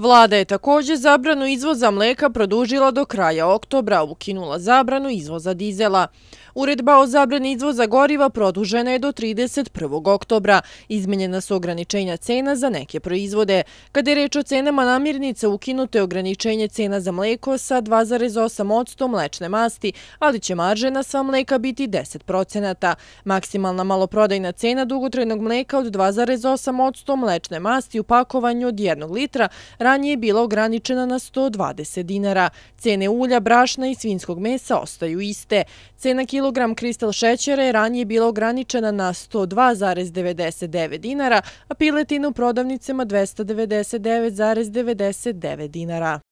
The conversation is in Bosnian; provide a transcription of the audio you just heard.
Vlada je također zabranu izvoza mlijeka produžila do kraja oktobra, ukinula zabranu izvoza dizela. Uredba o zabrani izvoza goriva produžena je do 31. oktobra. Izmenjena su ograničenja cena za neke proizvode. Kada je reč o cenama namirnica, ukinute je ograničenje cena za mlijeko sa 2,8% mlečne masti, ali će marže na sva mleka biti 10%. Maksimalna maloprodajna cena dugotrenog mlijeka od 2,8% mlečne masti u pakovanju od 1 litra ranije bila ograničena na 120 dinara. Cene ulja, brašna i svinskog mesa ostaju iste. Cena kilogram kristal šećera je ranije bila ograničena na 102,99 dinara, a piletinu u prodavnicama 299,99 dinara.